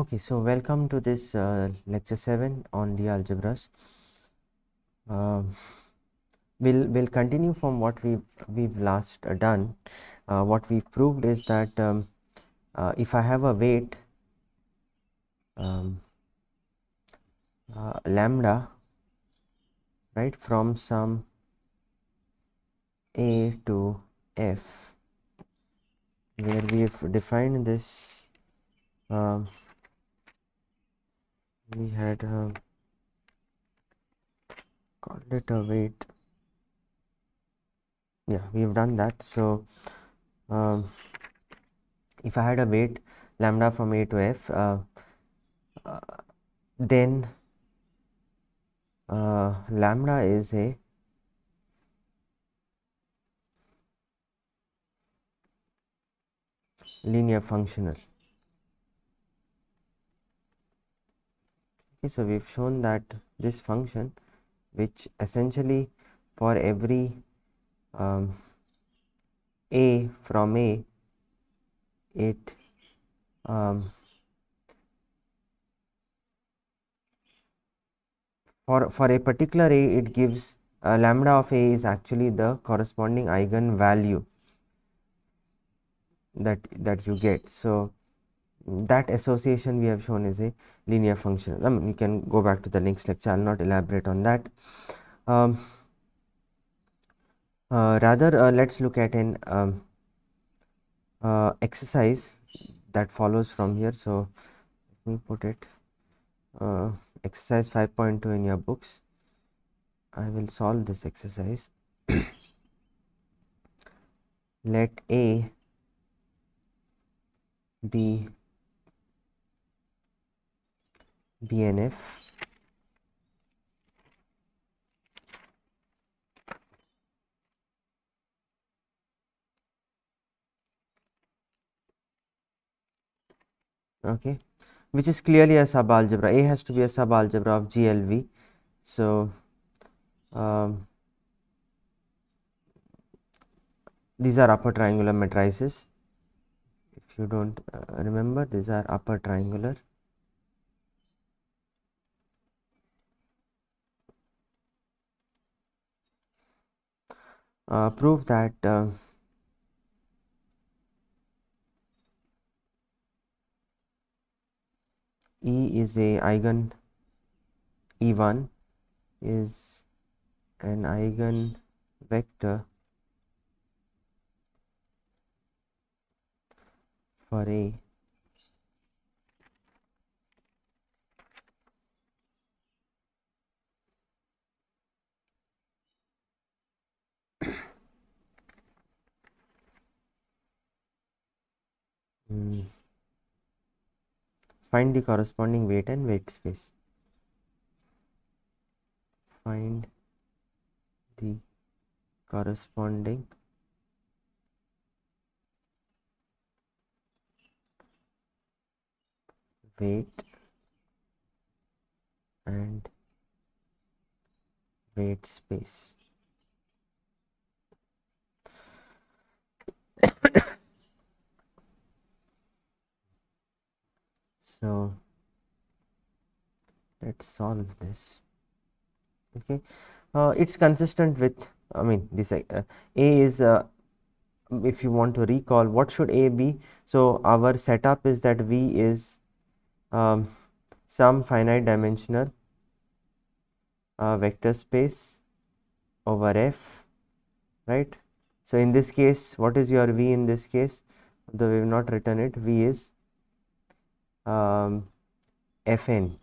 Okay, so welcome to this uh, lecture 7 on the algebras. Uh, we'll, we'll continue from what we, we've last uh, done. what we've proved is that um, uh, if I have a weight um, uh, lambda right from some A to F where we've defined this um, we had a uh, called it a weight. yeah we've done that so um, if I had a weight lambda from A to F uh, uh, then uh, lambda is a linear functional okay so we've shown that this function which essentially for every um, a from a it um, for for a particular a it gives uh, lambda of a is actually the corresponding eigenvalue that that you get so that association we have shown is a linear functional. I mean, you can go back to the next lecture, I will not elaborate on that. Um, uh, rather, uh, let's look at an um, uh, exercise that follows from here. So, let me put it uh, exercise 5.2 in your books. I will solve this exercise. Let A be bnf okay which is clearly a subalgebra a has to be a subalgebra of glv so um, these are upper triangular matrices if you don't uh, remember these are upper triangular uh, prove that uh, E is a eigen E1 is an eigen vector for A Hmm. Find the corresponding weight and weight space. Find the corresponding weight and weight space. so let's solve this okay uh, it's consistent with i mean this uh, a is uh, if you want to recall what should a be so our setup is that v is um, some finite dimensional uh, vector space over f right so in this case what is your v in this case though we have not written it v is um, Fn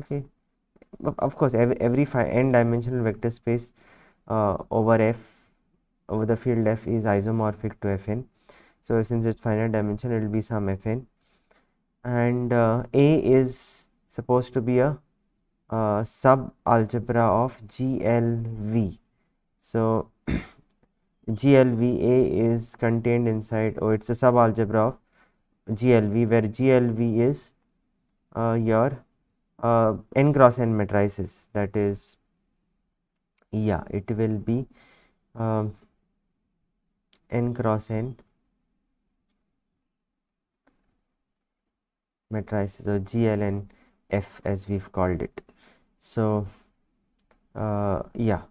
okay of course every, every n dimensional vector space uh, over F over the field F is isomorphic to Fn so since it's finite dimension it will be some Fn and uh, A is supposed to be a uh, sub algebra of GLV so GLVA is contained inside or oh, it's a sub algebra of GLV where GLV is uh, your uh, n cross n matrices that is yeah it will be um, n cross n matrices or GLNF as we've called it so uh, yeah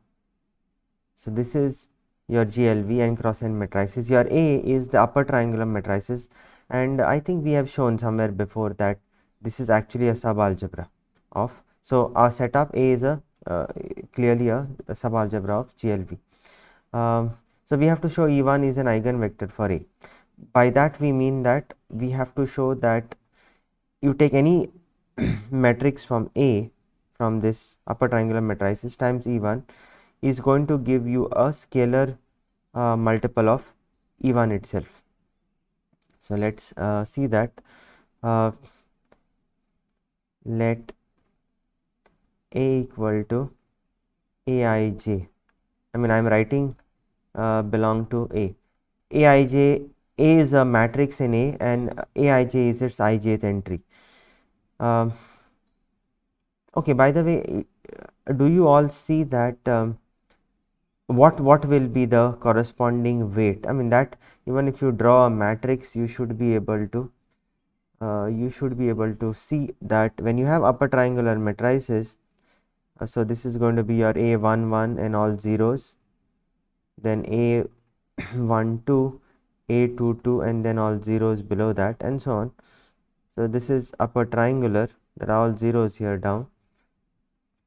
so this is your GLV n cross n matrices your A is the upper triangular matrices and I think we have shown somewhere before that this is actually a subalgebra of so our setup A is a uh, clearly a, a, subalgebra of GLV. Um, so we have to show E1 is an eigenvector for A. By that we mean that we have to show that you take any matrix from A from this upper triangular matrices times E1 is going to give you a scalar uh, multiple of E1 itself so let's uh, see that uh, let a equal to aij i mean i'm writing uh, belong to a aij a is a matrix in a and aij is its ijth entry um, okay by the way uh, do you all see that um, what what will be the corresponding weight i mean that even if you draw a matrix you should be able to uh, you should be able to see that when you have upper triangular matrices uh, so this is going to be your a one one and all zeros then a one two a two two and then all zeros below that and so on so this is upper triangular there are all zeros here down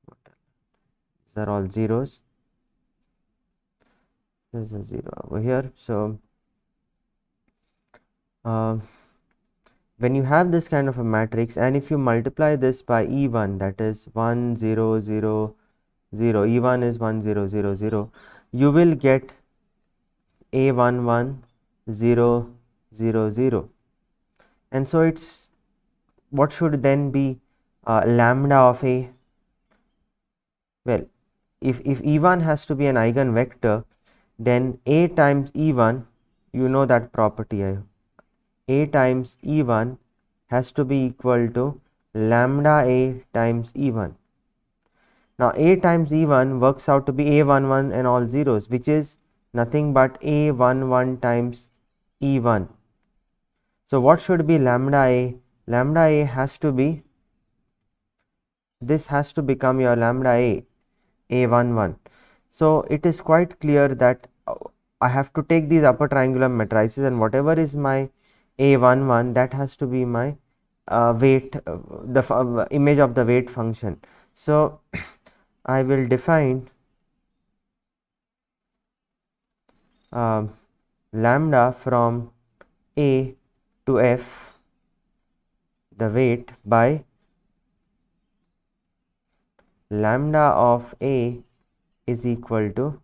these are all zeros this a zero over here so uh, when you have this kind of a matrix and if you multiply this by e1 that is 1 0 0 0 e1 is 1 0 0 0 you will get a1 1 0 0 0 and so it's what should then be uh, lambda of a well if if e1 has to be an eigenvector then A times E1, you know that property. A times E1 has to be equal to lambda A times E1. Now A times E1 works out to be A11 and all zeros which is nothing but A11 times E1. So what should be lambda A? Lambda A has to be, this has to become your lambda A, A11. So it is quite clear that uh, I have to take these upper triangular matrices and whatever is my A11 that has to be my uh, weight uh, the uh, image of the weight function. So I will define um, lambda from A to F the weight by lambda of A is equal to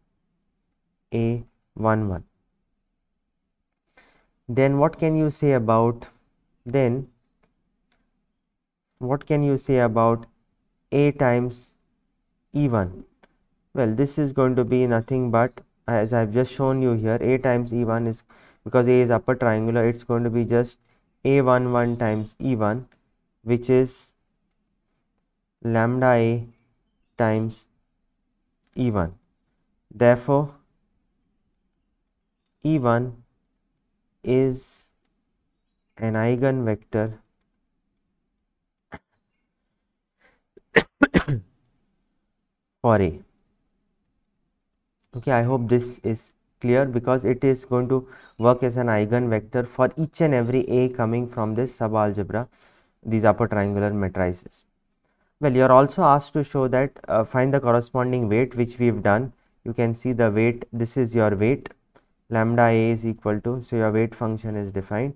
A11. Then what can you say about then what can you say about A times E1? Well, this is going to be nothing but as I have just shown you here A times E1 is because A is upper triangular it's going to be just A11 times E1 which is lambda A times E1. Therefore, E1 is an eigenvector for A. Okay, I hope this is clear because it is going to work as an eigenvector for each and every A coming from this subalgebra, these upper triangular matrices well you are also asked to show that uh, find the corresponding weight which we've done you can see the weight this is your weight lambda a is equal to so your weight function is defined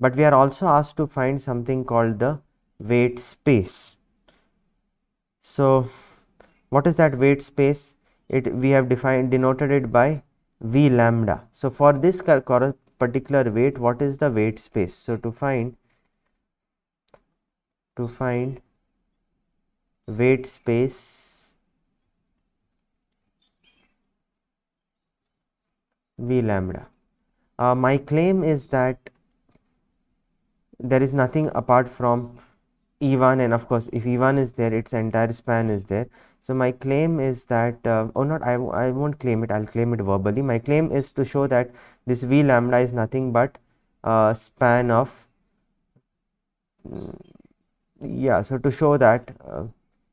but we are also asked to find something called the weight space so what is that weight space it we have defined denoted it by v lambda so for this particular weight what is the weight space so to find to find weight space v lambda. Uh, my claim is that there is nothing apart from E1 and of course if E1 is there its entire span is there. So my claim is that uh, or not I, I won't claim it I'll claim it verbally. My claim is to show that this V lambda is nothing but uh, span of mm, yeah so to show that uh,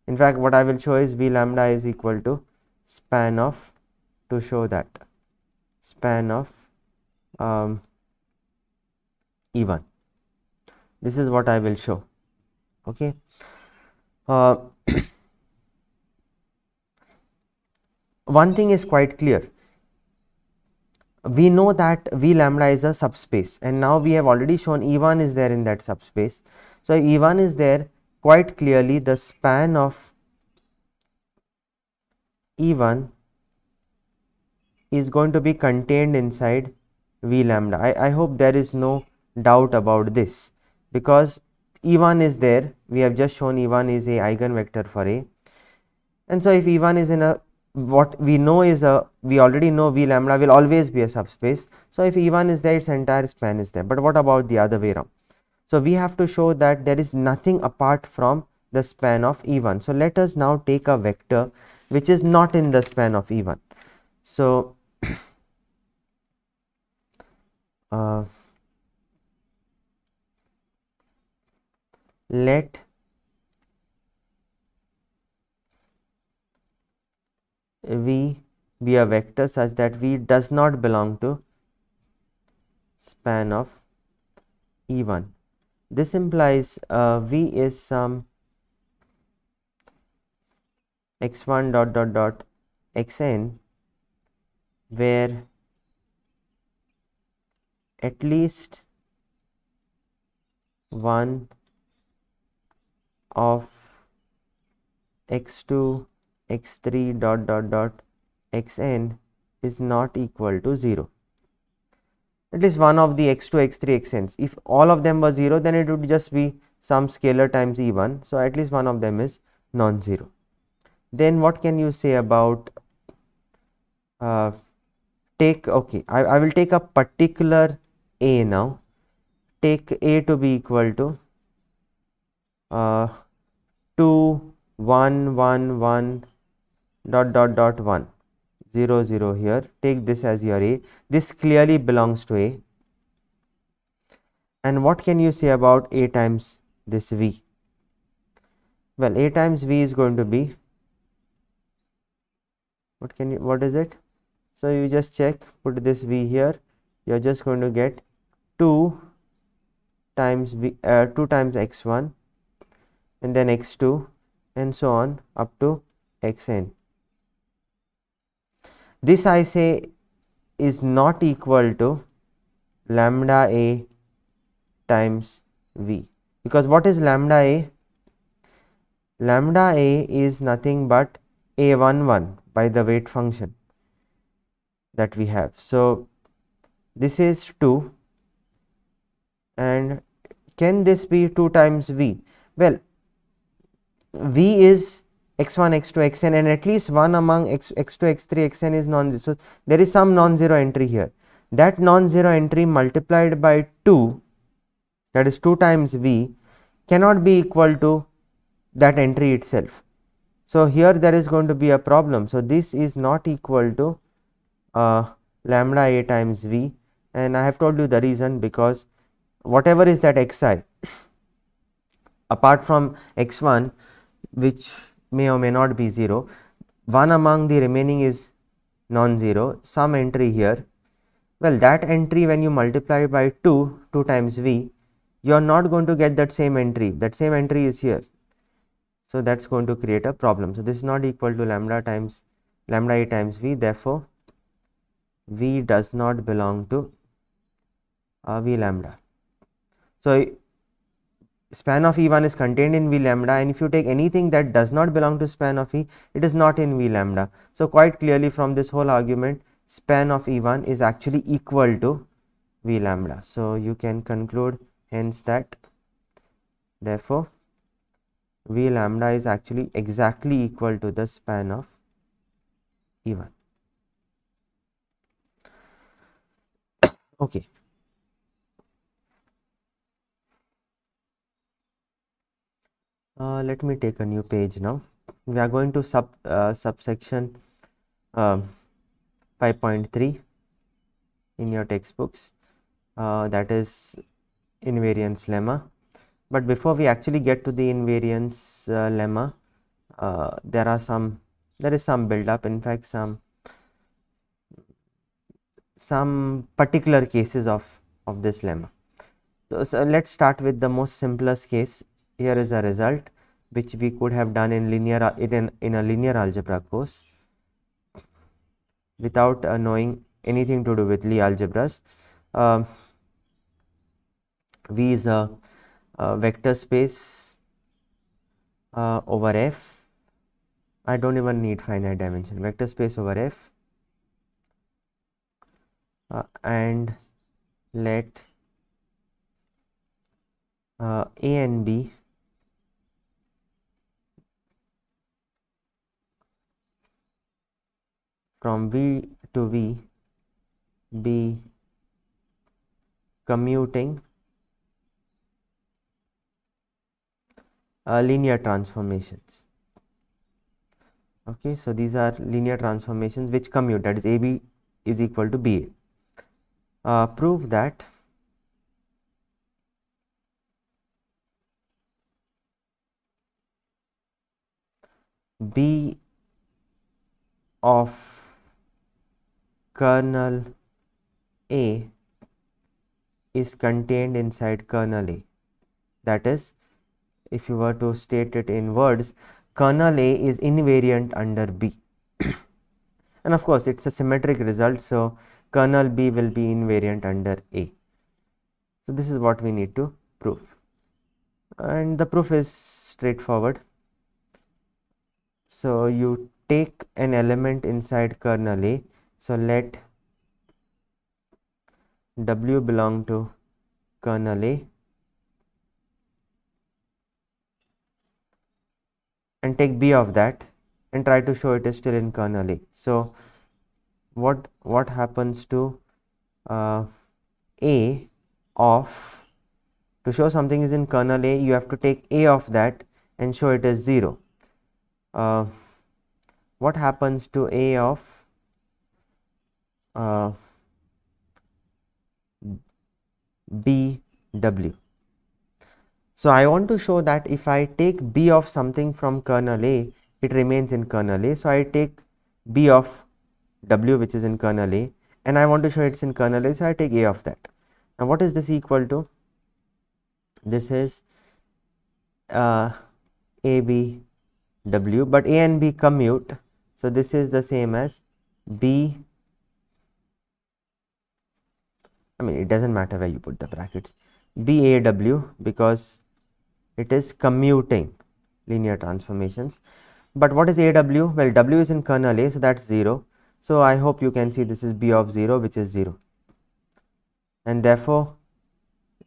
in fact what I will show is v lambda is equal to span of to show that span of um, E1 this is what I will show okay uh, one thing is quite clear we know that v lambda is a subspace and now we have already shown E1 is there in that subspace so, E1 is there quite clearly the span of E1 is going to be contained inside V lambda. I, I hope there is no doubt about this because E1 is there, we have just shown E1 is a eigenvector for A. And so if E1 is in a what we know is a we already know V lambda will always be a subspace. So if E1 is there its entire span is there, but what about the other way around? So we have to show that there is nothing apart from the span of E1. So let us now take a vector which is not in the span of E1. So uh, let v be a vector such that v does not belong to span of E1 this implies uh, v is some x1 dot dot dot xn where at least one of x2 x3 dot dot dot xn is not equal to 0 it is one of the x2, x3, xn's. If all of them were 0, then it would just be some scalar times e1. So, at least one of them is non-zero. Then what can you say about uh, take, okay, I, I will take a particular a now. Take a to be equal to uh, 2, 1, 1, 1, dot, dot, dot, 1. 0 0 here take this as your a this clearly belongs to a and what can you say about a times this v well a times v is going to be what can you what is it so you just check put this v here you're just going to get 2 times v uh, 2 times x1 and then x2 and so on up to xn this I say is not equal to lambda A times V because what is lambda A? Lambda A is nothing but A11 by the weight function that we have. So, this is 2 and can this be 2 times V? Well, V is x1, x2, xn and at least one among x, x2, x3, xn is non-zero. So, there is some non-zero entry here. That non-zero entry multiplied by 2 that is 2 times v cannot be equal to that entry itself. So, here there is going to be a problem. So, this is not equal to uh, lambda a times v and I have told you the reason because whatever is that xi apart from x1 which may or may not be 0 one among the remaining is non-zero some entry here well that entry when you multiply by 2 2 times v you are not going to get that same entry that same entry is here so that's going to create a problem so this is not equal to lambda times lambda a times v therefore v does not belong to uh, v lambda so span of E1 is contained in V lambda and if you take anything that does not belong to span of E, it is not in V lambda. So quite clearly from this whole argument, span of E1 is actually equal to V lambda. So you can conclude hence that therefore V lambda is actually exactly equal to the span of E1. okay. uh, let me take a new page now we are going to sub uh, subsection uh, um, 5.3 in your textbooks uh, that is invariance lemma but before we actually get to the invariance uh, lemma uh, there are some there is some build up in fact some some particular cases of of this lemma so, so let's start with the most simplest case here is a result which we could have done in linear in, an, in a linear algebra course without uh, knowing anything to do with Lie algebras. Uh, v is a, a vector space uh, over F. I don't even need finite dimension. Vector space over F. Uh, and let uh, A and B from V to V be commuting uh, linear transformations. Okay, so these are linear transformations which commute that is AB is equal to BA. Uh, prove that B of kernel A is contained inside kernel A. That is, if you were to state it in words, kernel A is invariant under B. and of course, it's a symmetric result, so kernel B will be invariant under A. So, this is what we need to prove. And the proof is straightforward. So, you take an element inside kernel A so let w belong to kernel a and take b of that and try to show it is still in kernel a so what what happens to uh, a of to show something is in kernel a you have to take a of that and show it as 0 uh, what happens to a of uh, BW. So I want to show that if I take B of something from kernel A, it remains in kernel A. So I take B of W which is in kernel A and I want to show it's in kernel A, so I take A of that. Now what is this equal to? This is uh, but A and B commute. So this is the same as B I mean, it doesn't matter where you put the brackets. BAW because it is commuting linear transformations. But what is AW? Well, W is in kernel A, so that's 0. So I hope you can see this is B of 0, which is 0. And therefore,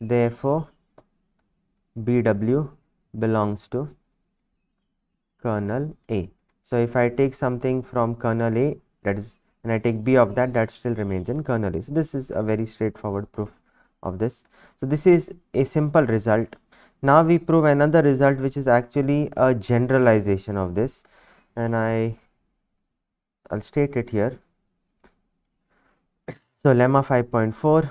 therefore, BW belongs to kernel A. So if I take something from kernel A, that is and I take B of that, that still remains in kernel A. So this is a very straightforward proof of this. So this is a simple result. Now we prove another result which is actually a generalization of this and I I'll state it here. So lemma 5.4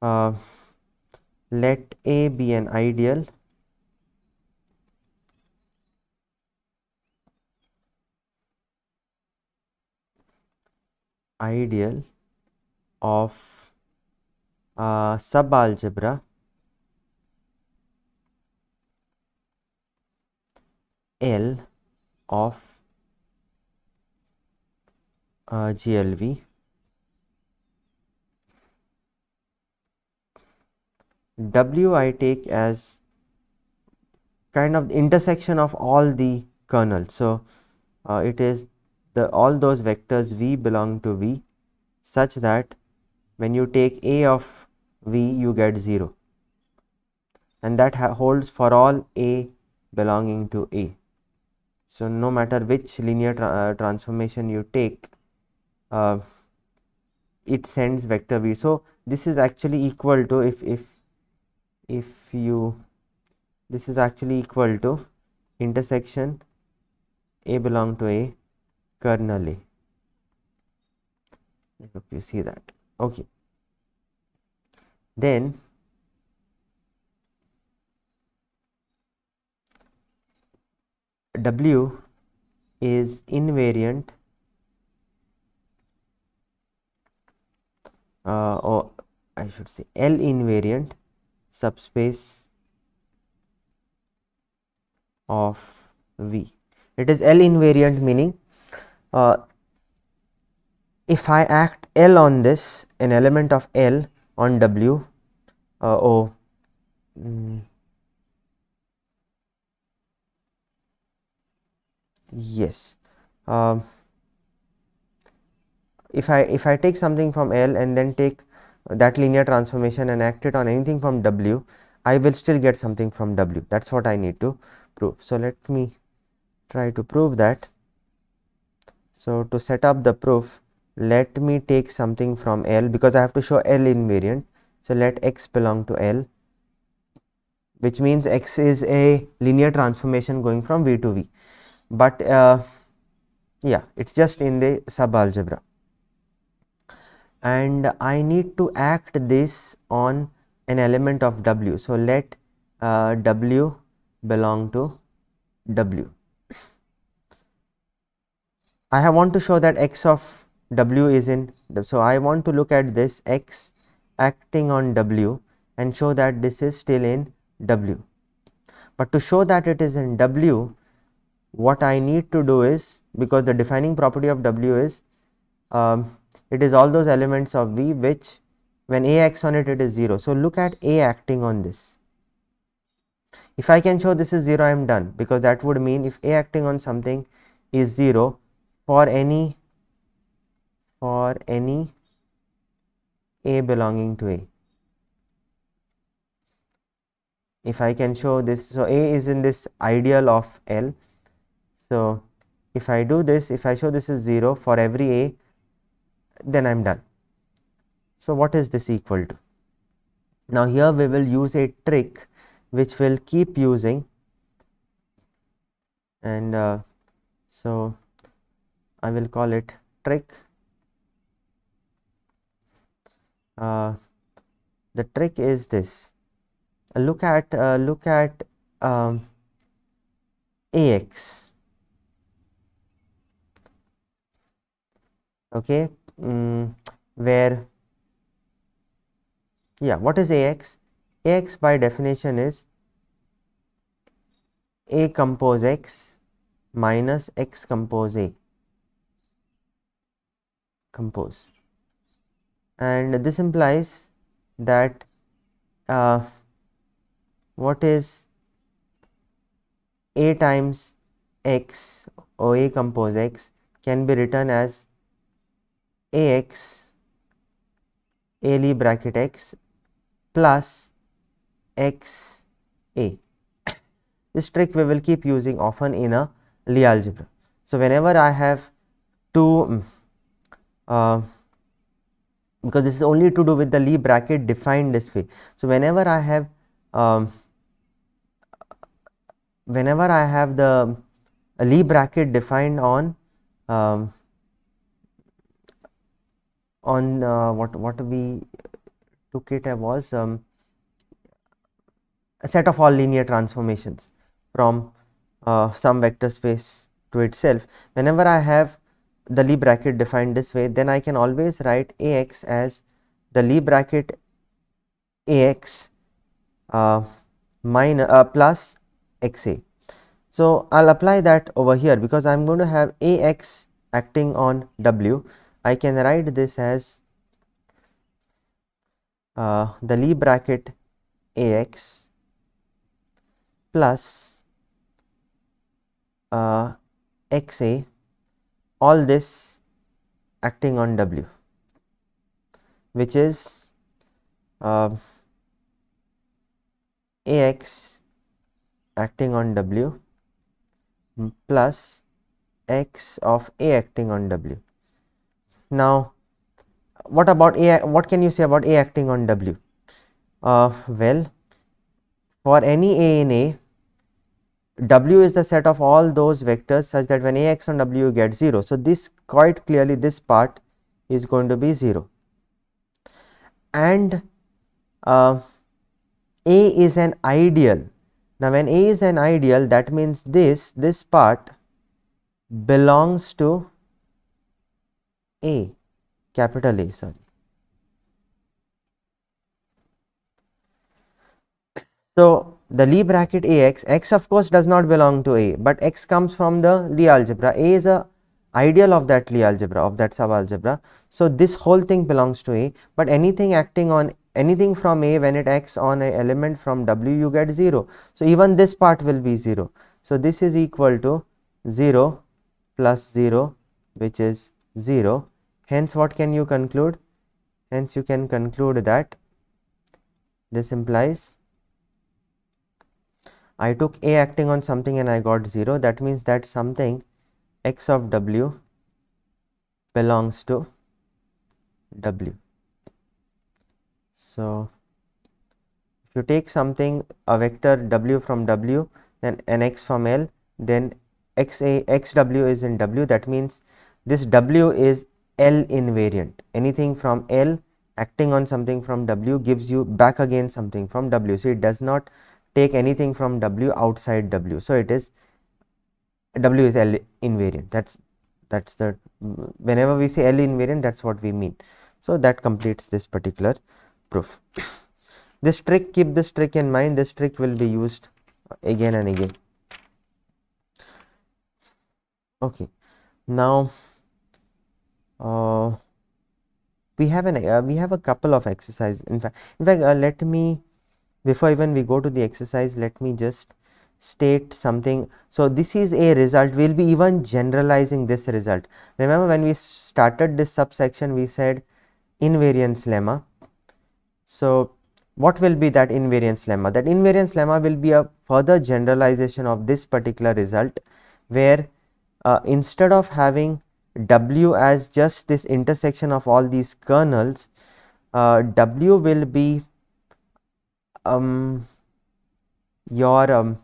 uh, let A be an ideal ideal of a uh, subalgebra L of a uh, GLV W I take as kind of the intersection of all the kernels. So, uh, it is the all those vectors v belong to v such that when you take a of v you get 0 and that holds for all a belonging to a so no matter which linear tra uh, transformation you take uh, it sends vector v so this is actually equal to if if if you this is actually equal to intersection a belong to a kernelly I hope you see that okay then W is invariant uh, or I should say L invariant subspace of V. It is L invariant meaning uh, if I act L on this an element of L on W uh, mm, yes um, if I if I take something from L and then take that linear transformation and act it on anything from W I will still get something from W that is what I need to prove. So, let me try to prove that. So to set up the proof, let me take something from L because I have to show L invariant. So let X belong to L, which means X is a linear transformation going from V to V. But uh, yeah, it's just in the subalgebra. And I need to act this on an element of W. So let uh, W belong to W. I have want to show that x of w is in so I want to look at this x acting on w and show that this is still in w. But to show that it is in w what I need to do is because the defining property of w is um, it is all those elements of v which when a acts on it it is 0. So look at a acting on this. If I can show this is 0 I am done because that would mean if a acting on something is 0 for any for any a belonging to a if I can show this so a is in this ideal of L so if I do this if I show this is 0 for every a then I am done so what is this equal to now here we will use a trick which will keep using and uh, so I will call it trick uh, the trick is this look at uh, look at um, ax okay mm, where yeah what is ax ax by definition is a compose x minus x compose a compose and this implies that uh, what is a times x or a compose x can be written as ax a bracket x plus x a this trick we will keep using often in a Lie algebra so whenever i have two mm, uh, because this is only to do with the Lie bracket defined this way. So, whenever I have um, whenever I have the Lie bracket defined on um, on uh, what what we took it was um, a set of all linear transformations from uh, some vector space to itself. Whenever I have the Lie bracket defined this way, then I can always write Ax as the Lie bracket Ax uh, minus, uh, plus Xa. So, I will apply that over here because I am going to have Ax acting on W. I can write this as uh, the Lie bracket Ax plus uh, Xa all this acting on W which is uh, um, Ax acting on W plus X of A acting on W. Now what about A what can you say about A acting on W? Uh, well for any A in A w is the set of all those vectors such that when ax on w get 0. So, this quite clearly this part is going to be 0 and uh, a is an ideal. Now, when a is an ideal that means this this part belongs to a capital A sorry. So, the Lie bracket Ax, x of course does not belong to A, but x comes from the Lie algebra. A is a ideal of that Lie algebra, of that subalgebra. So this whole thing belongs to A, but anything acting on anything from A when it acts on an element from W you get 0. So even this part will be 0. So this is equal to 0 plus 0 which is 0. Hence what can you conclude? Hence you can conclude that this implies I took A acting on something and I got 0. That means that something x of w belongs to w. So, if you take something a vector w from w then an x from L then x a x w xw is in w that means this w is L invariant anything from L acting on something from w gives you back again something from w. So, it does not take anything from W outside W. So, it is W is L invariant that's that's the whenever we say L invariant that's what we mean. So, that completes this particular proof. this trick keep this trick in mind this trick will be used again and again. Okay. Now, uh, we have an uh, we have a couple of exercises in fact in fact uh, let me before even we go to the exercise let me just state something so this is a result we'll be even generalizing this result remember when we started this subsection we said invariance lemma so what will be that invariance lemma that invariance lemma will be a further generalization of this particular result where uh, instead of having w as just this intersection of all these kernels uh, w will be um, your um,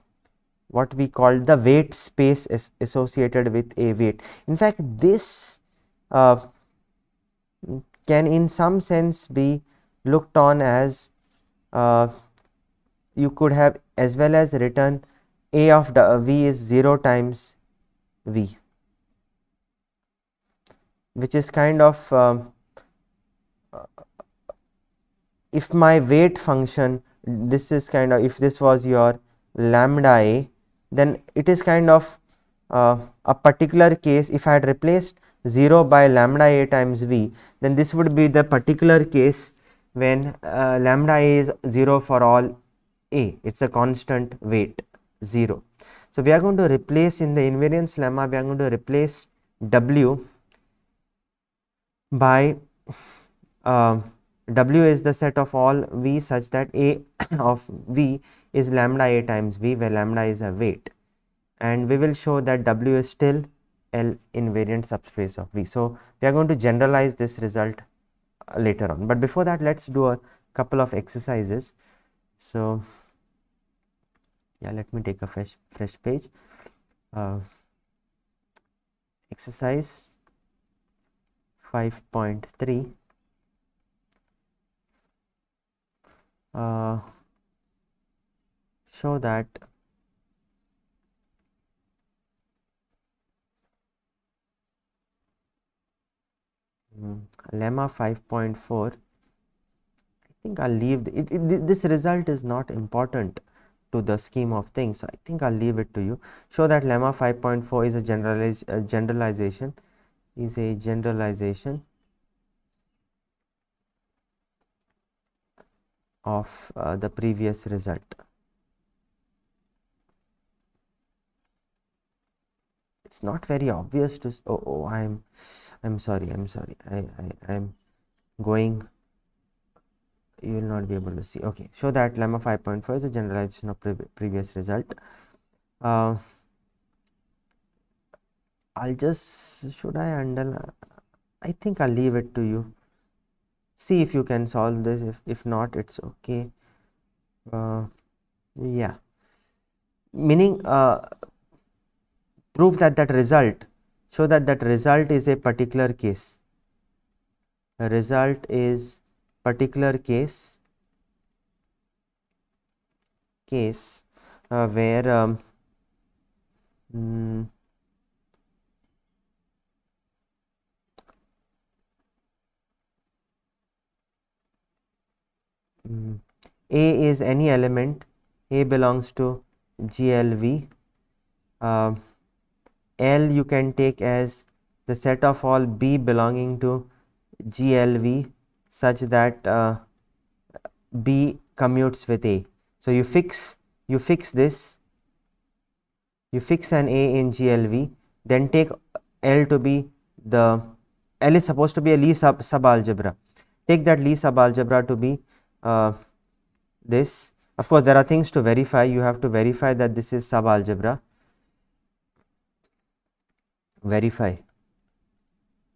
what we call the weight space is associated with a weight. In fact, this uh, can in some sense be looked on as uh, you could have as well as written a of the uh, v is 0 times v which is kind of um, uh, if my weight function this is kind of if this was your lambda a then it is kind of uh, a particular case if I had replaced 0 by lambda a times v then this would be the particular case when uh, lambda a is 0 for all a it's a constant weight 0 so we are going to replace in the invariance lemma we are going to replace w by uh, W is the set of all V such that A of V is lambda A times V where lambda is a weight and we will show that W is still L invariant subspace of V. So, we are going to generalize this result uh, later on but before that let us do a couple of exercises. So, yeah let me take a fresh, fresh page. Uh, exercise 5.3 uh, show that hmm, lemma 5.4 I think I'll leave the, it, it, this result is not important to the scheme of things so I think I'll leave it to you show that lemma 5.4 is a generalization is a generalization of uh, the previous result. It's not very obvious to, oh, oh I'm, I'm sorry, I'm sorry, I, I, I'm going, you will not be able to see. Okay, show that lemma 5.4 is a generalization of pre previous result. Uh, I'll just, should I underline, I think I'll leave it to you see if you can solve this if, if not it's okay uh, yeah meaning uh, prove that that result show that that result is a particular case a result is particular case case uh, where um, mm, Hmm. A is any element, A belongs to GLV. Uh, um, L you can take as the set of all B belonging to GLV such that uh, B commutes with A. So you fix you fix this, you fix an A in GLV, then take L to be the L is supposed to be a Lie sub subalgebra. Take that Lie subalgebra to be uh, this of course there are things to verify you have to verify that this is sub algebra verify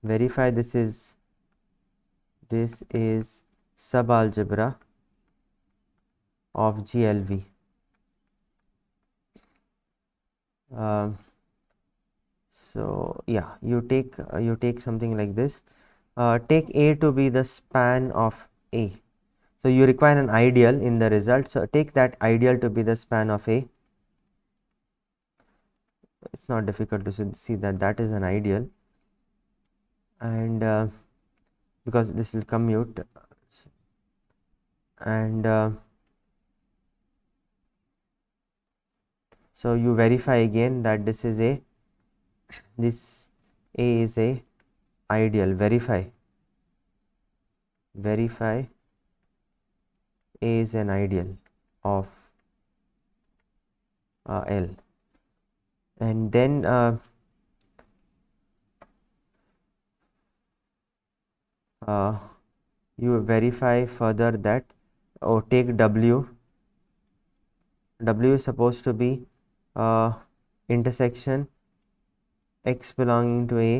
verify this is this is sub algebra of GLV uh, um, so yeah you take uh, you take something like this uh, take a to be the span of a so you require an ideal in the result. So take that ideal to be the span of A. It's not difficult to see that that is an ideal. And uh, because this will commute and uh, so you verify again that this is a this A is a ideal verify verify a is an ideal of uh, L and then uh, uh, you verify further that or oh, take W W is supposed to be uh, intersection X belonging to A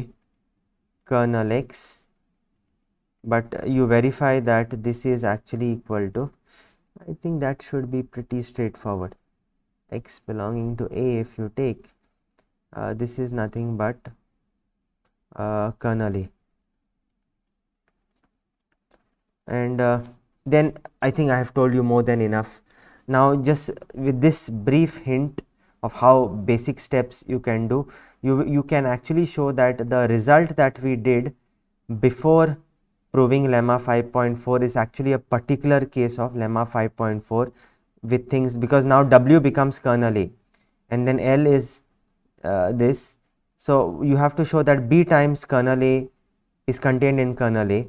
kernel X but you verify that this is actually equal to I think that should be pretty straightforward. x belonging to A if you take uh, this is nothing but uh, kernel A. And uh, then I think I have told you more than enough. Now just with this brief hint of how basic steps you can do, you, you can actually show that the result that we did before proving lemma 5.4 is actually a particular case of lemma 5.4 with things because now w becomes kernel a and then l is uh, this so you have to show that b times kernel a is contained in kernel a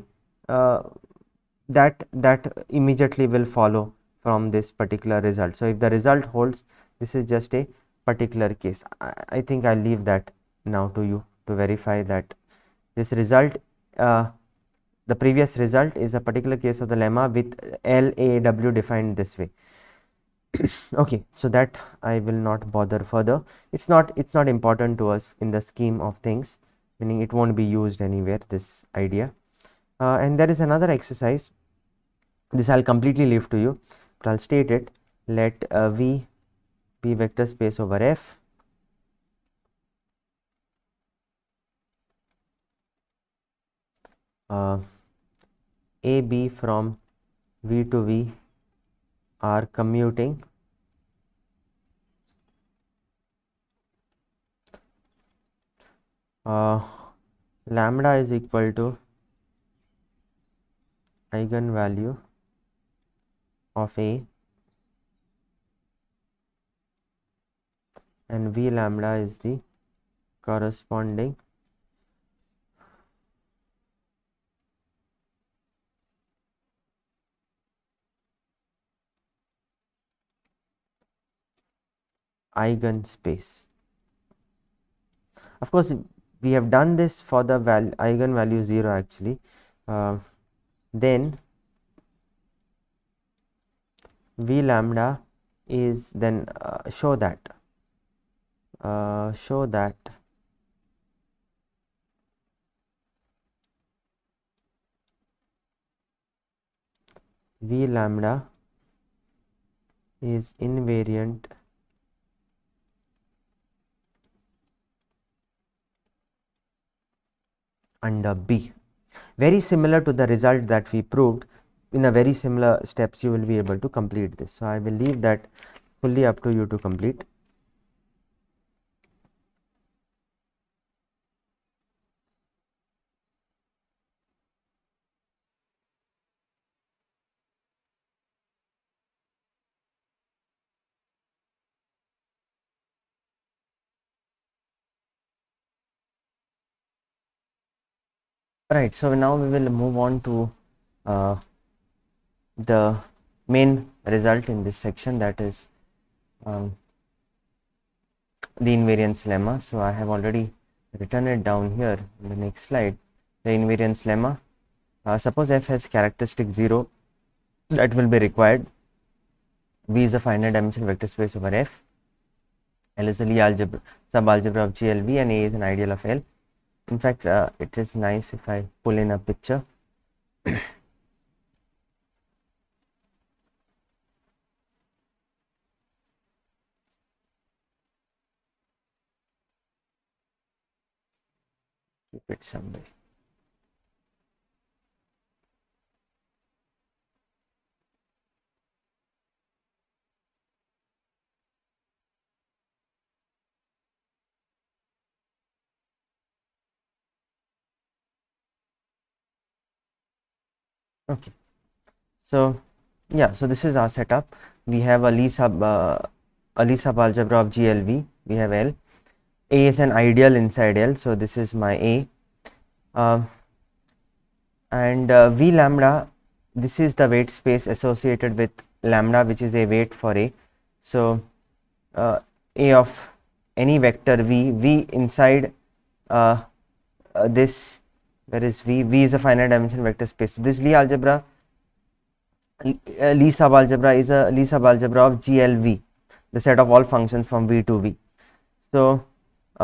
uh, that that immediately will follow from this particular result so if the result holds this is just a particular case i, I think i'll leave that now to you to verify that this result uh, the previous result is a particular case of the lemma with LAW defined this way. okay, so that I will not bother further. It's not it's not important to us in the scheme of things, meaning it won't be used anywhere. This idea, uh, and there is another exercise. This I'll completely leave to you, but I'll state it. Let uh, V be vector space over F uh, AB from V to V are commuting uh, lambda is equal to eigenvalue of A and V lambda is the corresponding eigenspace. Of course, we have done this for the val eigenvalue 0 actually. Uh, then v lambda is then uh, show that uh, show that v lambda is invariant under B. Very similar to the result that we proved in a very similar steps you will be able to complete this. So, I will leave that fully up to you to complete. right so now we will move on to uh, the main result in this section that is um, the invariance lemma so i have already written it down here in the next slide the invariance lemma uh, suppose f has characteristic 0 that will be required v is a finite dimensional vector space over f l is a Lie algebra subalgebra of glv and a is an ideal of l in fact uh, it is nice if I pull in a picture keep it somewhere okay so yeah so this is our setup we have a least sub uh, a least sub algebra of glv we have l a is an ideal inside l so this is my a uh, and uh, v lambda this is the weight space associated with lambda which is a weight for a so uh, a of any vector v v inside uh, uh, this where is v v is a finite dimension vector space so this lie algebra uh, lie sub algebra is a lie sub algebra of glv the set of all functions from v to v so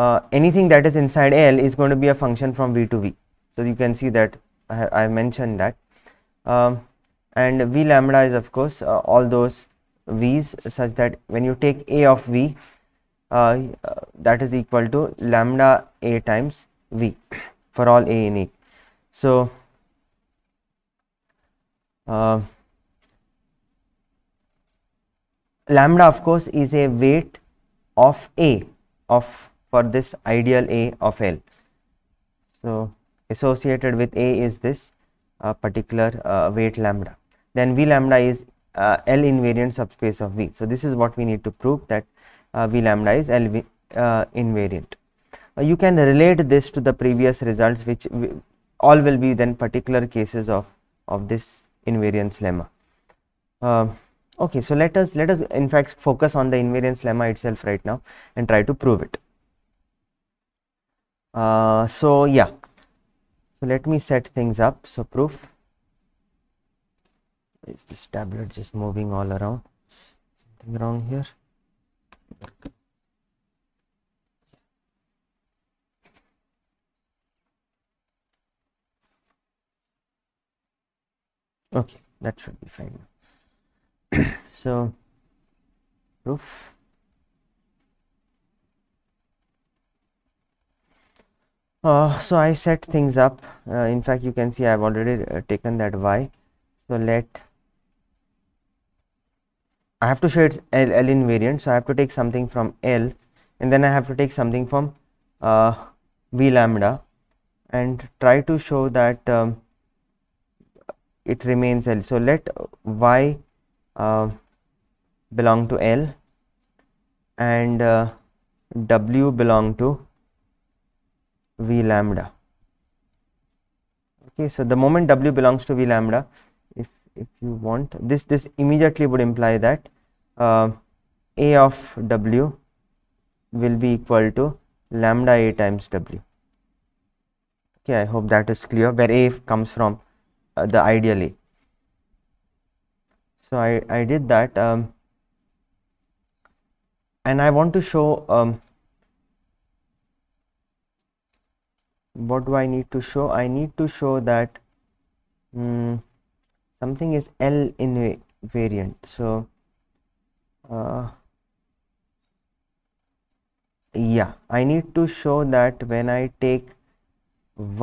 uh, anything that is inside L is going to be a function from V to V. So you can see that I, uh, I mentioned that. Um, and V lambda is of course uh, all those V's such that when you take A of V uh, uh that is equal to lambda A times V for all A in E. So, uh, lambda of course is a weight of A of for this ideal A of L. So, associated with A is this uh, particular uh, weight lambda. Then V lambda is uh, L invariant subspace of V. So, this is what we need to prove that uh, V lambda is L v, uh, invariant. Uh, you can relate this to the previous results which all will be then particular cases of of this invariance lemma uh, okay so let us let us in fact focus on the invariance lemma itself right now and try to prove it uh, so yeah so let me set things up so proof is this tablet just moving all around something wrong here okay that should be fine so proof uh, so I set things up uh, in fact you can see I've already uh, taken that y so let I have to show its L, L invariant so I have to take something from L and then I have to take something from uh, V lambda and try to show that um, it remains L. So let y uh, belong to L and uh, w belong to v lambda. Okay, so the moment w belongs to v lambda, if if you want this, this immediately would imply that uh, a of w will be equal to lambda a times w. Okay, I hope that is clear where a comes from uh, the ideally so I, I did that um, and I want to show um, what do I need to show I need to show that um, something is L invariant so uh, yeah I need to show that when I take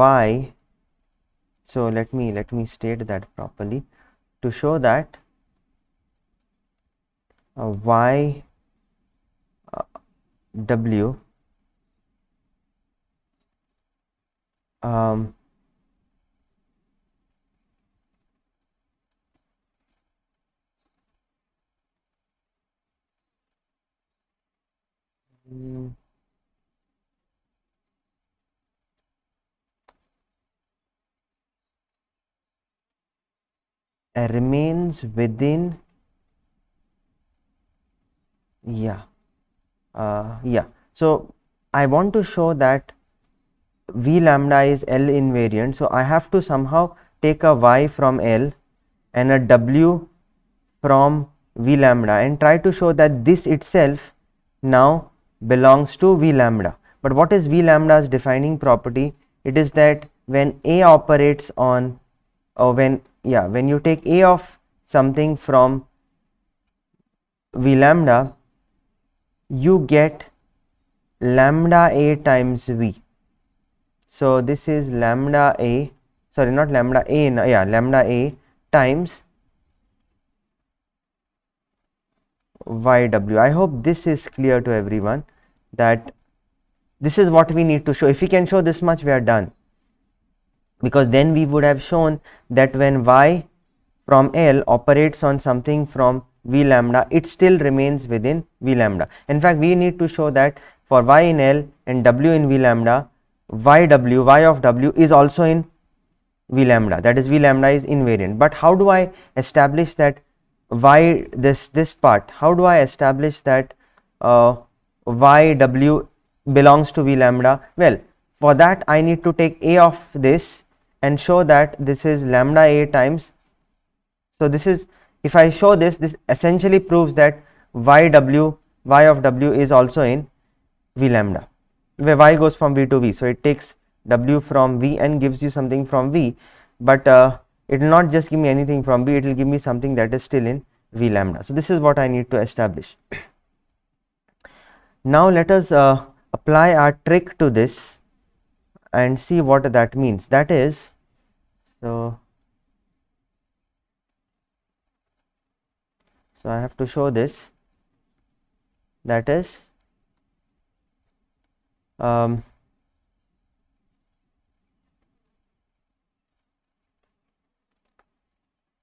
y so let me let me state that properly to show that uh, uh um, mm. remains within yeah uh, yeah so I want to show that V lambda is L invariant so I have to somehow take a Y from L and a W from V lambda and try to show that this itself now belongs to V lambda but what is V lambda's defining property it is that when A operates on or when yeah when you take a of something from v lambda you get lambda a times v so this is lambda a sorry not lambda a yeah lambda a times yw i hope this is clear to everyone that this is what we need to show if we can show this much we are done because then we would have shown that when y from L operates on something from v lambda it still remains within v lambda. In fact, we need to show that for y in L and w in v lambda y w y of w is also in v lambda that is v lambda is invariant. But how do I establish that y this this part how do I establish that uh, y w belongs to v lambda well for that I need to take a of this and show that this is lambda a times so this is if I show this this essentially proves that yw y of w is also in v lambda where y goes from v to v so it takes w from v and gives you something from v but uh, it will not just give me anything from v it will give me something that is still in v lambda so this is what I need to establish now let us uh, apply our trick to this and see what that means that is so so I have to show this that is um,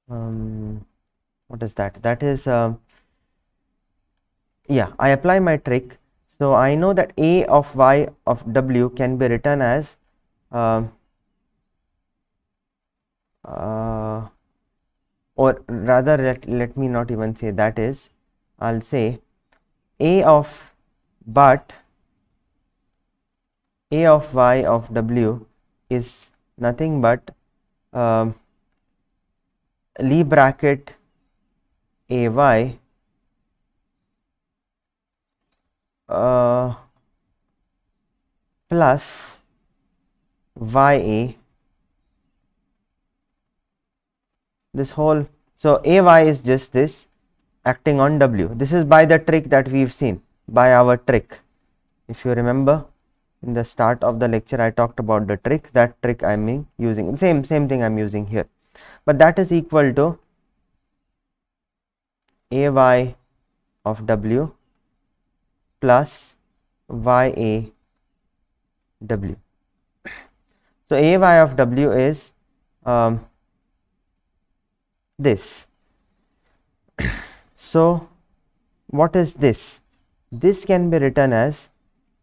um, what is that that is um, yeah I apply my trick so I know that a of y of w can be written as um, uh, or rather let, let me not even say that is I'll say a of but a of y of w is nothing but um, Lee bracket a y uh, plus ye this whole so ay is just this acting on w this is by the trick that we've seen by our trick if you remember in the start of the lecture i talked about the trick that trick i mean using same same thing i'm using here but that is equal to ay of w plus ya w so, A y of w is um, this. so, what is this? This can be written as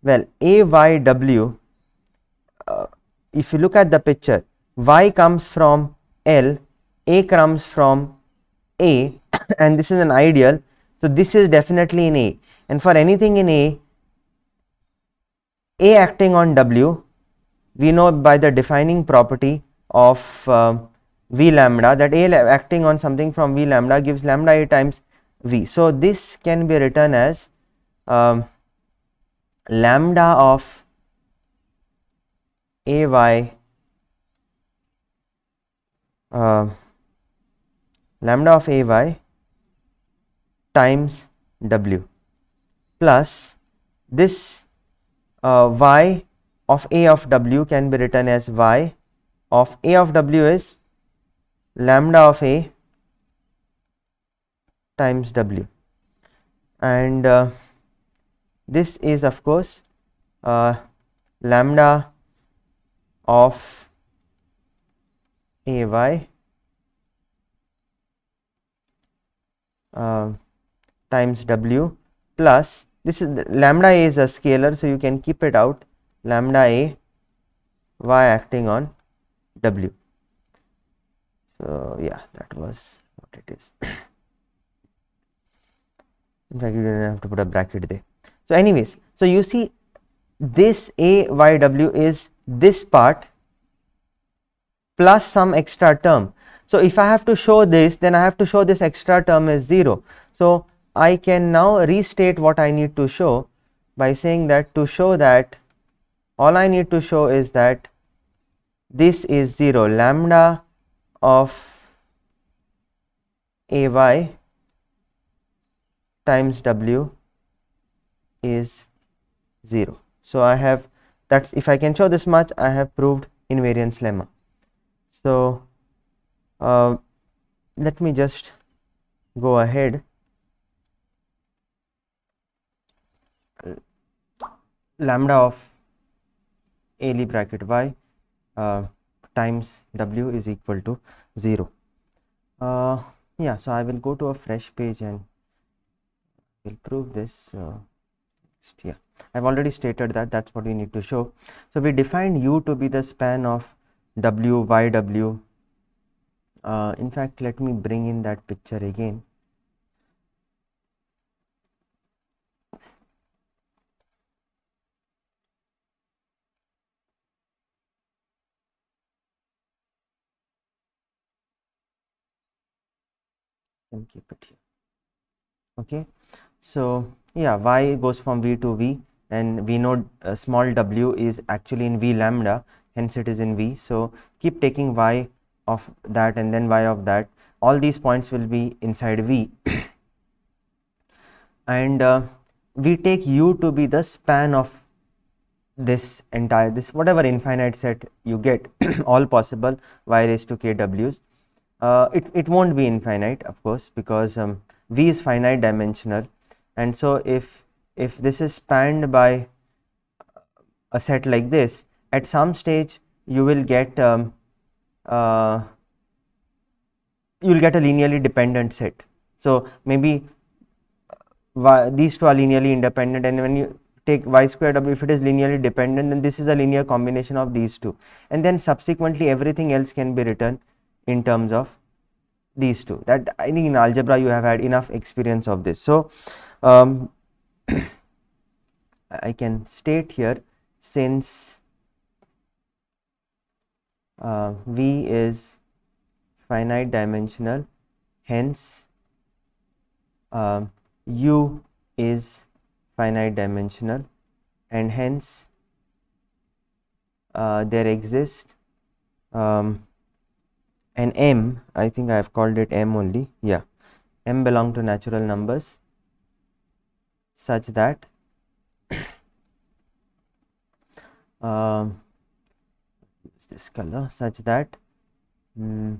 well A y w. Uh, if you look at the picture, y comes from L, A comes from A, and this is an ideal. So, this is definitely in A, and for anything in A, A acting on W we know by the defining property of uh, v lambda that A acting on something from v lambda gives lambda A times v. So, this can be written as um, lambda of A y uh, lambda of A y times w plus this uh, y of A of W can be written as Y of A of W is lambda of A times W and uh, this is of course uh, lambda of AY uh, times W plus this is lambda is a scalar so you can keep it out lambda a y acting on w so yeah that was what it is in fact you didn't have to put a bracket there so anyways so you see this a y w is this part plus some extra term so if i have to show this then i have to show this extra term is 0 so i can now restate what i need to show by saying that to show that all I need to show is that this is 0 lambda of ay times w is 0 so i have that's if i can show this much i have proved invariance lemma so uh, let me just go ahead lambda of ALE bracket Y uh, times W is equal to 0. Uh, yeah, so I will go to a fresh page and we'll prove this uh, next. I've already stated that that's what we need to show. So we defined U to be the span of W, Y, W. Uh, in fact, let me bring in that picture again. And keep it here okay so yeah y goes from v to v and we know uh, small w is actually in v lambda hence it is in v so keep taking y of that and then y of that all these points will be inside v and uh, we take u to be the span of this entire this whatever infinite set you get all possible y raised to k w's uh, it, it won't be infinite of course because um, v is finite dimensional and so if if this is spanned by a set like this at some stage you will get um, uh, you will get a linearly dependent set so maybe uh, these two are linearly independent and when you take y squared, w if it is linearly dependent then this is a linear combination of these two and then subsequently everything else can be written in terms of these two that I think in algebra you have had enough experience of this. So, um, I can state here since uh, V is finite dimensional hence uh, U is finite dimensional and hence uh, there exist um, and m i think i have called it m only yeah m belong to natural numbers such that um, this color such that mm,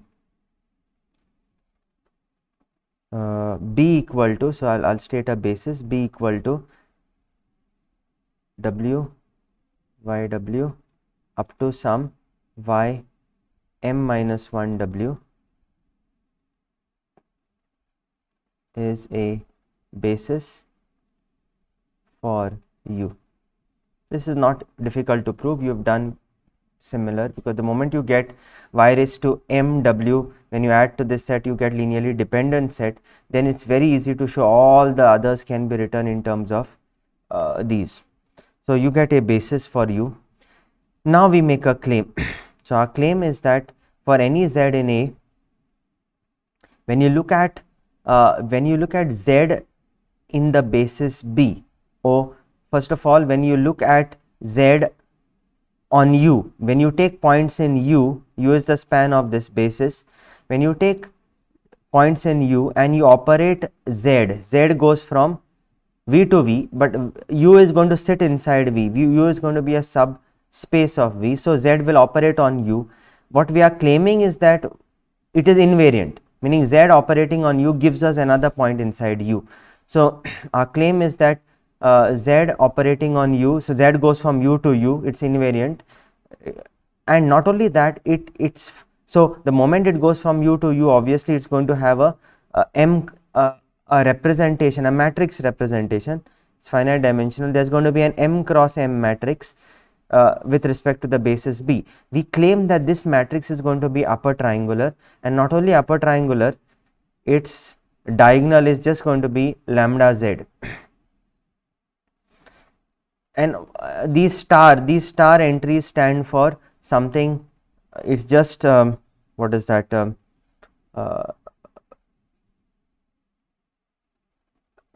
uh, b equal to so I'll, I'll state a basis b equal to w y w up to some y m minus 1w is a basis for u. This is not difficult to prove, you have done similar because the moment you get y raised to mw when you add to this set you get linearly dependent set then it's very easy to show all the others can be written in terms of uh, these. So, you get a basis for u. Now, we make a claim So our claim is that for any z in A, when you look at uh, when you look at z in the basis B, or first of all, when you look at z on U, when you take points in U, U is the span of this basis. When you take points in U and you operate Z, Z goes from V to V, but U is going to sit inside V, U is going to be a sub space of V. So, Z will operate on U. What we are claiming is that it is invariant meaning Z operating on U gives us another point inside U. So, our claim is that uh, Z operating on U, so Z goes from U to U, it is invariant and not only that it it's so the moment it goes from U to U obviously it is going to have a, a M a, a representation, a matrix representation, it is finite dimensional, there is going to be an M cross M matrix uh, with respect to the basis B. We claim that this matrix is going to be upper triangular and not only upper triangular, its diagonal is just going to be lambda z. and uh, these star, these star entries stand for something, uh, it's just um, what is that um, uh,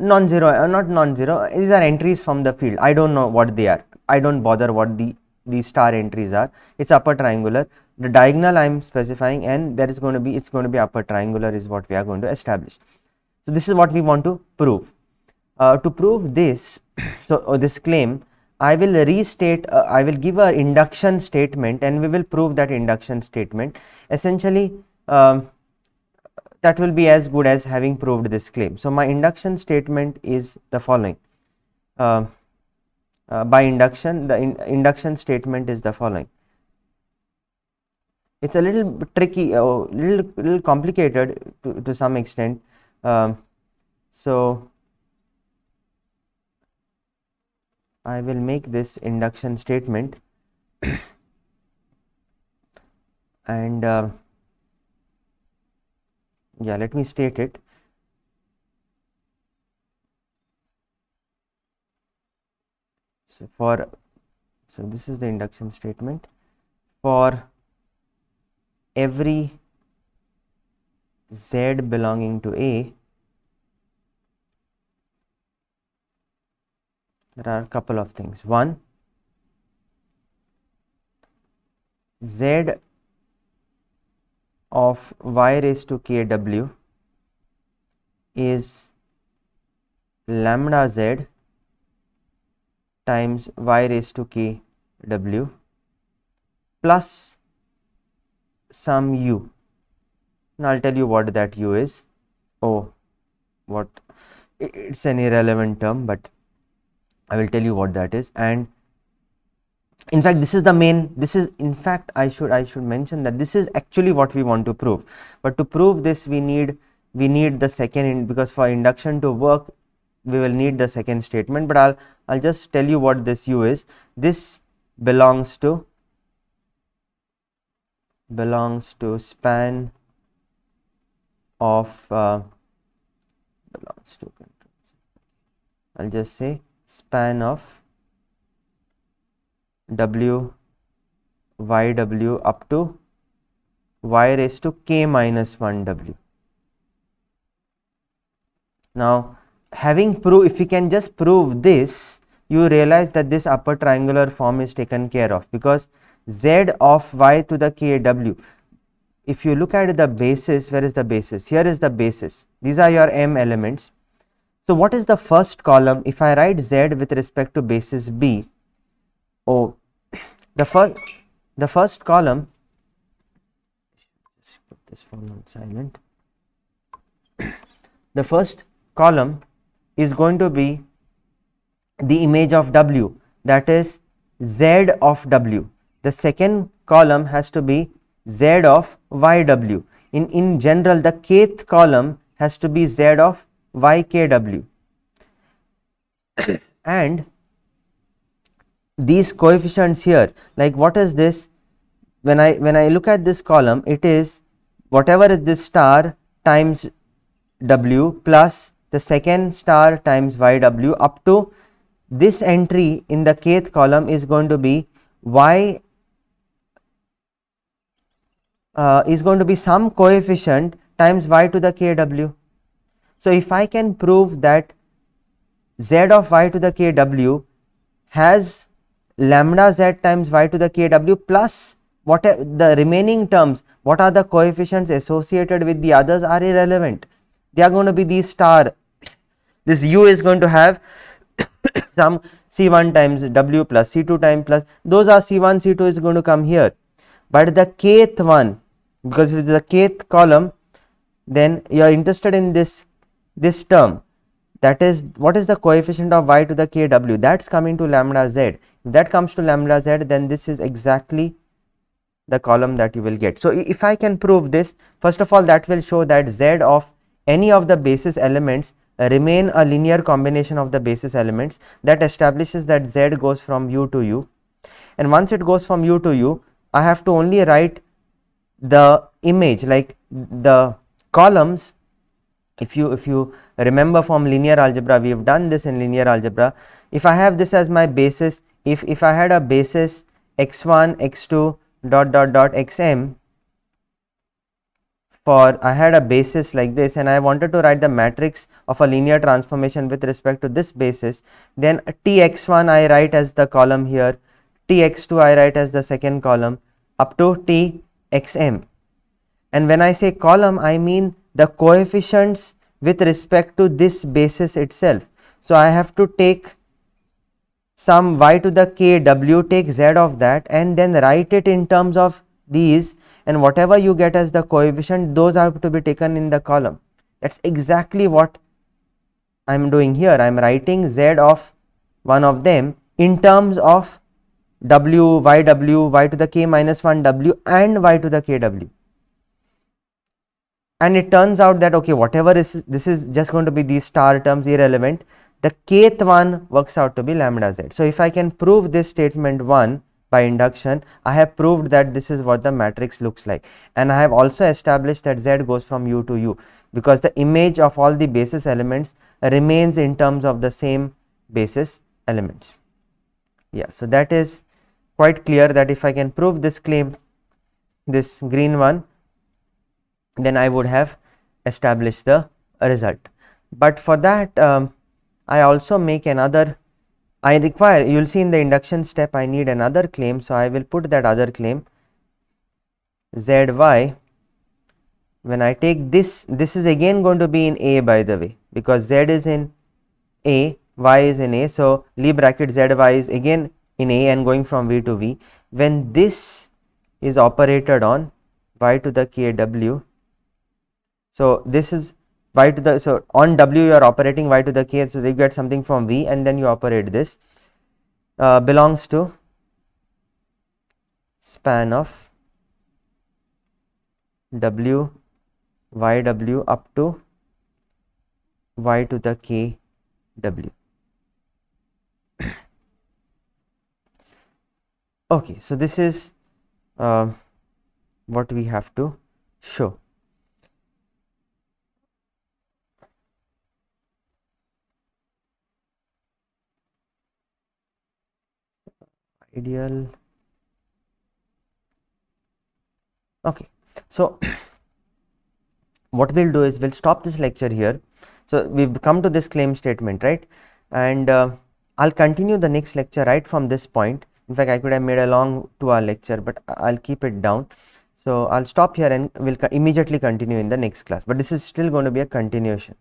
non-zero uh, not non-zero uh, these are entries from the field i don't know what they are I don't bother what the these star entries are it's upper triangular the diagonal I'm specifying and there is going to be it's going to be upper triangular is what we are going to establish so this is what we want to prove uh, to prove this so uh, this claim I will restate uh, I will give a induction statement and we will prove that induction statement essentially um, that will be as good as having proved this claim so my induction statement is the following uh, uh, by induction the in induction statement is the following it's a little tricky a uh, little little complicated to, to some extent um, so I will make this induction statement and uh, yeah let me state it so for so this is the induction statement for every z belonging to a there are a couple of things one z of y raised to kw is lambda z times y raised to k w plus some u and I'll tell you what that u is oh what it's an irrelevant term but I will tell you what that is and in fact this is the main this is in fact I should I should mention that this is actually what we want to prove but to prove this we need we need the second in, because for induction to work we will need the second statement but I'll I'll just tell you what this U is. This belongs to belongs to span of uh, belongs to I'll just say span of w y w up to Y raised to K minus 1W. Now having proved, if you can just prove this you realize that this upper triangular form is taken care of because z of y to the kw if you look at the basis where is the basis here is the basis these are your m elements so what is the first column if i write z with respect to basis b oh the first the first column just put this phone on silent the first column is going to be the image of W that is Z of W. The second column has to be Z of YW. In, in general, the kth column has to be Z of YKW. and these coefficients here, like what is this? When I when I look at this column, it is whatever is this star times W plus the second star times yw up to this entry in the kth column is going to be y uh, is going to be some coefficient times y to the kw. So, if I can prove that z of y to the kw has lambda z times y to the kw plus what the remaining terms, what are the coefficients associated with the others are irrelevant. They are going to be these star this u is going to have some c1 times w plus c2 times plus those are c1 c2 is going to come here but the kth one because with the kth column then you are interested in this this term that is what is the coefficient of y to the kw that's coming to lambda z if that comes to lambda z then this is exactly the column that you will get so if i can prove this first of all that will show that z of any of the basis elements remain a linear combination of the basis elements that establishes that z goes from u to u and once it goes from u to u I have to only write the image like the columns if you if you remember from linear algebra we have done this in linear algebra if I have this as my basis if if I had a basis x1 x2 dot dot dot xm for I had a basis like this and I wanted to write the matrix of a linear transformation with respect to this basis then tx1 I write as the column here tx2 I write as the second column up to txm and when I say column I mean the coefficients with respect to this basis itself so I have to take some y to the k w take z of that and then write it in terms of these and whatever you get as the coefficient those are to be taken in the column that's exactly what i'm doing here i'm writing z of one of them in terms of w y w y to the k minus 1 w and y to the k w and it turns out that okay whatever is this is just going to be these star terms irrelevant the kth one works out to be lambda z so if i can prove this statement 1 by induction I have proved that this is what the matrix looks like and I have also established that Z goes from U to U because the image of all the basis elements remains in terms of the same basis elements. Yeah, so that is quite clear that if I can prove this claim this green one then I would have established the result. But for that um, I also make another I require you will see in the induction step I need another claim so I will put that other claim zy when I take this this is again going to be in A by the way because z is in A y is in A so leave bracket zy is again in A and going from V to V when this is operated on y to the kw so this is y to the so on w you are operating y to the k so you get something from v and then you operate this uh, belongs to span of w y w up to y to the k w okay so this is uh, what we have to show ideal okay so what we'll do is we'll stop this lecture here so we've come to this claim statement right and uh, i'll continue the next lecture right from this point in fact i could have made a long two hour lecture but i'll keep it down so i'll stop here and we'll immediately continue in the next class but this is still going to be a continuation